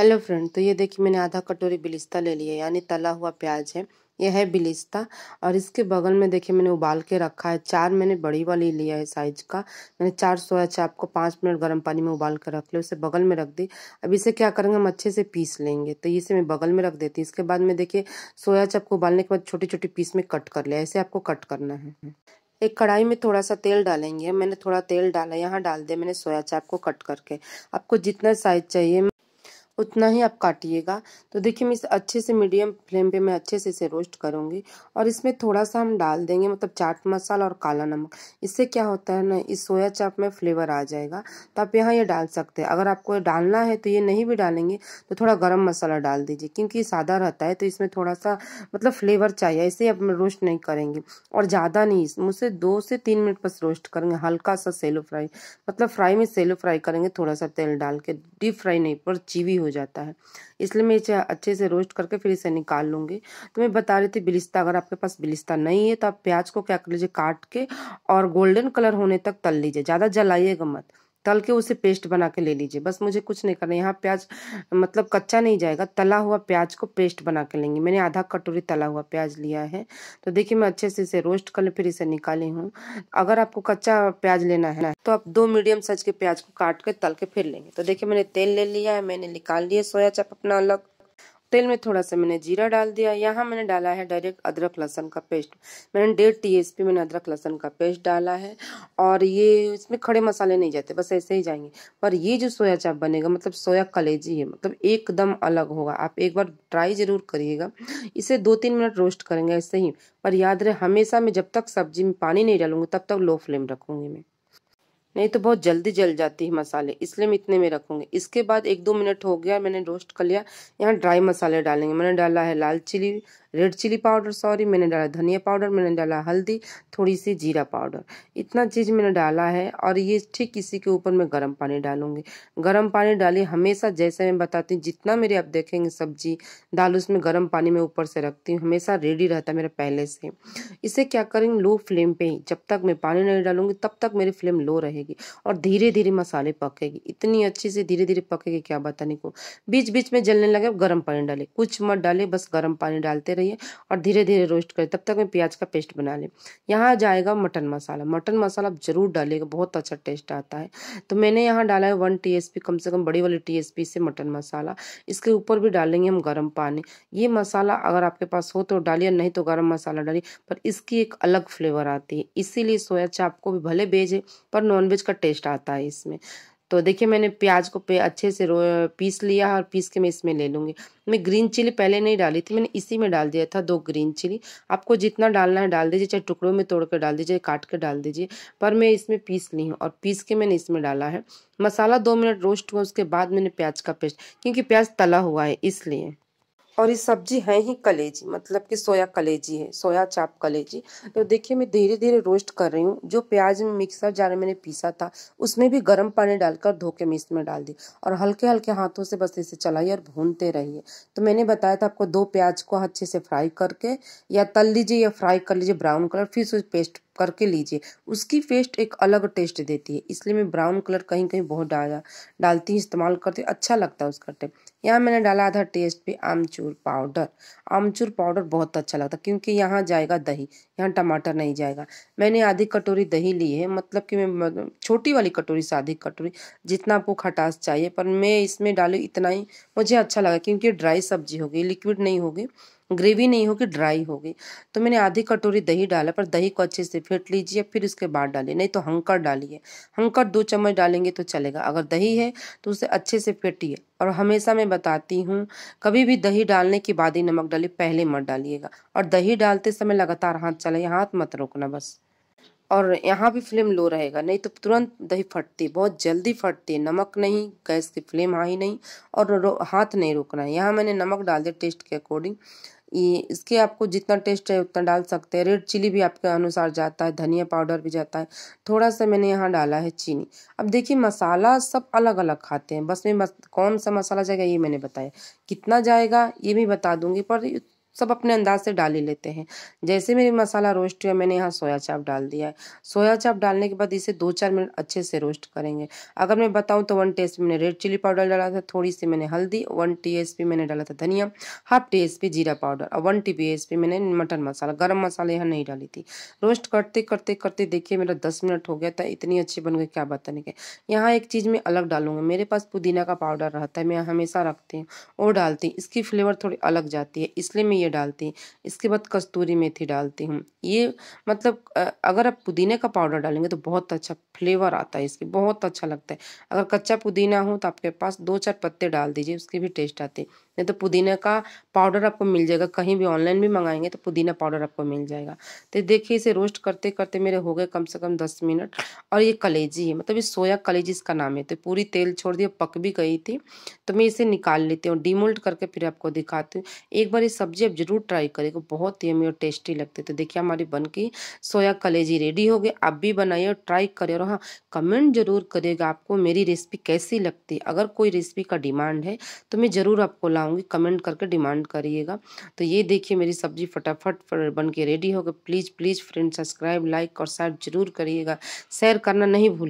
hello friend तो ये देखिए मैंने आधा कटोरी बिलिस्ता ले लिया यानी तला हुआ प्याज है यह है बिलिस्ता और इसके बगल में देखिए मैंने उबाल के रखा है चार मैंने बड़ी वाली लिया है साइज का मैंने चार सोया चाप को पाँच मिनट गर्म पानी में उबाल कर रख लिया उसे बगल में रख दी अब इसे क्या करेंगे हम अच्छे से पीस लेंगे तो इसे मैं बगल में रख देती इसके बाद में देखिए सोया चाप को उबालने के बाद छोटे छोटे पीस में कट कर लिया ऐसे आपको कट करना है एक कढ़ाई में थोड़ा सा तेल डालेंगे मैंने थोड़ा तेल डाला यहाँ डाल दिया मैंने सोया चाप को कट करके आपको जितना साइज चाहिए उतना ही आप काटिएगा तो देखिए मैं इसे अच्छे से मीडियम फ्लेम पे मैं अच्छे से इसे रोस्ट करूँगी और इसमें थोड़ा सा हम डाल देंगे मतलब चाट मसाला और काला नमक इससे क्या होता है ना इस सोया चाप में फ्लेवर आ जाएगा तो आप यहाँ ये डाल सकते हैं अगर आपको डालना है तो ये नहीं भी डालेंगे तो थोड़ा गर्म मसाला डाल दीजिए क्योंकि सादा रहता है तो इसमें थोड़ा सा मतलब फ्लेवर चाहिए इसे आप रोस्ट नहीं करेंगे और ज़्यादा नहीं मुझसे दो से तीन मिनट बस रोस्ट करेंगे हल्का सा सेलो फ्राई मतलब फ्राई में सेलो फ्राई करेंगे थोड़ा सा तेल डाल के डीप फ्राई नहीं पर चीवी हो हो जाता है इसलिए मैं इसे अच्छे से रोस्ट करके फिर इसे निकाल लूँगी तो मैं बता रही थी बिलिस्ता अगर आपके पास बिलिस्ता नहीं है तो आप प्याज को क्या कर लीजिए काट के और गोल्डन कलर होने तक तल लीजिए ज़्यादा जलाइएगा मत तल के उसे पेस्ट बना के ले लीजिए बस मुझे कुछ नहीं करना यहाँ प्याज मतलब कच्चा नहीं जाएगा तला हुआ प्याज को पेस्ट बना के लेंगे मैंने आधा कटोरी तला हुआ प्याज लिया है तो देखिए मैं अच्छे से इसे रोस्ट कर फिर इसे निकाली हूँ अगर आपको कच्चा प्याज लेना है ना तो आप दो मीडियम साइज के प्याज को काट के तल के फिर लेंगे तो देखिए मैंने तेल ले लिया है मैंने निकाल लिया सोया चाप अपना अलग तेल में थोड़ा सा मैंने जीरा डाल दिया यहाँ मैंने डाला है डायरेक्ट अदरक लहसन का पेस्ट मैंने डेढ़ टी स्पून मैंने अदरक लहसन का पेस्ट डाला है और ये इसमें खड़े मसाले नहीं जाते बस ऐसे ही जाएंगे पर ये जो सोया चाप बनेगा मतलब सोया कलेजी है मतलब एकदम अलग होगा आप एक बार ट्राई ज़रूर करिएगा इसे दो तीन मिनट रोस्ट करेंगे ऐसे ही पर याद रहे हमेशा मैं जब तक सब्जी में पानी नहीं डालूंगी तब तक लो फ्लेम रखूंगी मैं नहीं तो बहुत जल्दी जल जाती है मसाले इसलिए मैं इतने में रखूँगी इसके बाद एक दो मिनट हो गया मैंने रोस्ट कर लिया यहाँ ड्राई मसाले डालेंगे मैंने डाला है लाल chili red chili powder sorry मैंने डाला धनिया पाउडर मैंने डाला हल्दी थोड़ी सी जीरा पाउडर इतना चीज़ मैंने डाला है और ये ठीक इसी के ऊपर मैं गर्म पानी डालूंगी गर्म पानी डाली हमेशा जैसे मैं बताती हूँ जितना मेरे आप देखेंगे सब्जी दाल उसमें गर्म पानी में ऊपर से रखती हूँ हमेशा रेडी रहता है मेरा पहले से इसे क्या करेंगे लो फ्लेम पर ही जब तक मैं पानी नहीं डालूंगी तब तक मेरी फ्लेम लो रहे रहेगी और धीरे धीरे मसाले पकेगी इतनी अच्छे से धीरे धीरे पकेगी क्या बताने को बीच बीच में जलने लगे गर्म पानी डाले कुछ मत डाले बस गर्म पानी डालते रहिए और धीरे धीरे रोस्ट करें तब तक मैं प्याज का पेस्ट बना लें यहाँ जाएगा मटन मसाला मटन मसाला आप ज़रूर डालेगा बहुत अच्छा टेस्ट आता है तो मैंने यहाँ डाला है वन टी कम से कम बड़ी वाली टी से मटन मसाला इसके ऊपर भी डालेंगे हम गर्म पानी ये मसाला अगर आपके पास हो तो डालिए नहीं तो गर्म मसाला डालिए पर इसकी एक अलग फ्लेवर आती है इसीलिए सोया चाप को भी भले भेजे पर नॉन नॉनवेज का टेस्ट आता है इसमें तो देखिए मैंने प्याज को पे अच्छे से पीस लिया और पीस के मैं इसमें ले लूँगी मैं ग्रीन चिली पहले नहीं डाली थी मैंने इसी में डाल दिया था दो ग्रीन चिली आपको जितना डालना है डाल दीजिए चाहे टुकड़ों में तोड़ कर डाल दीजिए काट कर डाल दीजिए पर मैं इसमें पीस ली हूँ और पीस के मैंने इसमें डाला है मसाला दो मिनट रोस्ट हुआ उसके बाद मैंने प्याज का पेस्ट क्योंकि प्याज तला हुआ है इसलिए और ये सब्जी है ही कलेजी मतलब कि सोया कलेजी है सोया चाप कलेजी तो देखिए मैं धीरे धीरे रोस्ट कर रही हूँ जो प्याज में मिक्सर जार मैंने पीसा था उसमें भी गर्म पानी डालकर धो के मिक्स में डाल दी और हल्के हल्के हाथों से बस इसे चलाइए और भूनते रहिए तो मैंने बताया था आपको दो प्याज को अच्छे से फ्राई करके या तल लीजिए या फ्राई कर लीजिए ब्राउन कलर फिर उस पेस्ट करके लीजिए उसकी पेस्ट एक अलग टेस्ट देती है इसलिए मैं ब्राउन कलर कहीं कहीं बहुत डाला डालती हूँ इस्तेमाल करती हूँ अच्छा लगता है उसका टेप यहाँ मैंने डाला आधा टेस्ट पे आमचूर पाउडर आमचूर पाउडर बहुत अच्छा लगता है क्योंकि यहाँ जाएगा दही यहाँ टमाटर नहीं जाएगा मैंने आधी कटोरी दही ली है मतलब कि मैं छोटी वाली कटोरी से आधी कटोरी जितना आपको खटास चाहिए पर मैं इसमें डाली इतना ही मुझे अच्छा लगा क्योंकि ड्राई सब्जी होगी लिक्विड नहीं होगी ग्रेवी नहीं होगी ड्राई होगी तो मैंने आधी कटोरी दही डाला पर दही को अच्छे से फेंट लीजिए फिर उसके बाद डालिए नहीं तो हंकर डालिए हंकर दो चम्मच डालेंगे तो चलेगा अगर दही है तो उसे अच्छे से फेंटिए और हमेशा मैं बताती हूँ कभी भी दही डालने के बाद ही नमक डालिए पहले मत डालिएगा और दही डालते समय लगातार हाथ चलाइए हाथ मत रोकना बस और यहाँ भी फ्लेम लो रहेगा नहीं तो तुरंत दही फटती बहुत जल्दी फटती है नमक नहीं गैस की फ्लेम हाई नहीं और हाथ नहीं रोकना है यहाँ मैंने नमक डाल दिया टेस्ट के अकॉर्डिंग ये इसके आपको जितना टेस्ट है उतना डाल सकते हैं रेड चिली भी आपके अनुसार जाता है धनिया पाउडर भी जाता है थोड़ा सा मैंने यहाँ डाला है चीनी अब देखिए मसाला सब अलग अलग खाते हैं बस में मस, कौन सा मसाला जाएगा ये मैंने बताया कितना जाएगा ये भी बता दूंगी पर सब अपने अंदाज से डाल ही लेते हैं जैसे मेरी मसाला रोस्ट हुआ मैंने यहाँ सोया चाप डाल दिया है सोया चाप डालने के बाद इसे दो चार मिनट अच्छे से रोस्ट करेंगे अगर मैं बताऊँ तो वन टी मैंने रेड चिली पाउडर डाला था थोड़ी सी मैंने हल्दी वन टी मैंने डाला था धनिया हाफ टी एस जीरा पाउडर और वन टी मैंने मटन मसाला गर्म मसाला यहाँ नहीं डाली थी रोस्ट करते करते करते देखिए मेरा दस मिनट हो गया था इतनी अच्छी बन गई क्या बताने के यहाँ एक चीज़ मैं अलग डालूंगा मेरे पास पुदीना का पाउडर रहता है मैं हमेशा रखती हूँ और डालती हूँ इसकी फ्लेवर थोड़ी अलग जाती है इसलिए मैं ये डालती इसके बाद कस्तूरी मेथी डालती हूँ ये मतलब अगर आप पुदीने का पाउडर डालेंगे तो बहुत अच्छा फ्लेवर आता है इसके बहुत अच्छा लगता है अगर कच्चा पुदीना हो तो आपके पास दो चार पत्ते डाल दीजिए उसके भी टेस्ट आते हैं नहीं तो पुदीना का पाउडर आपको मिल जाएगा कहीं भी ऑनलाइन भी मंगाएंगे तो पुदीना पाउडर आपको मिल जाएगा तो देखिए इसे रोस्ट करते करते मेरे हो गए कम से कम दस मिनट और ये कलेजी है मतलब ये सोया कलेजी इसका नाम है तो पूरी तेल छोड़ दिया पक भी गई थी तो मैं इसे निकाल लेती हूँ डीमोल्ट करके फिर आपको दिखाती हूँ एक बार ये सब्जी आप जरूर ट्राई करेगा बहुत ही और टेस्टी लगती है तो देखिए हमारी बन की सोया कलेजी रेडी हो गई आप भी बनाइए और ट्राई करिए और हाँ कमेंट जरूर करिएगा आपको मेरी रेसिपी कैसी लगती है अगर कोई रेसिपी का डिमांड है तो मैं ज़रूर आपको लाऊंगी कमेंट करके डिमांड करिएगा तो ये देखिए मेरी सब्जी फटाफट बन के रेडी होगा please please friend subscribe like और शेयर जरूर करिएगा शेयर करना नहीं भूलिए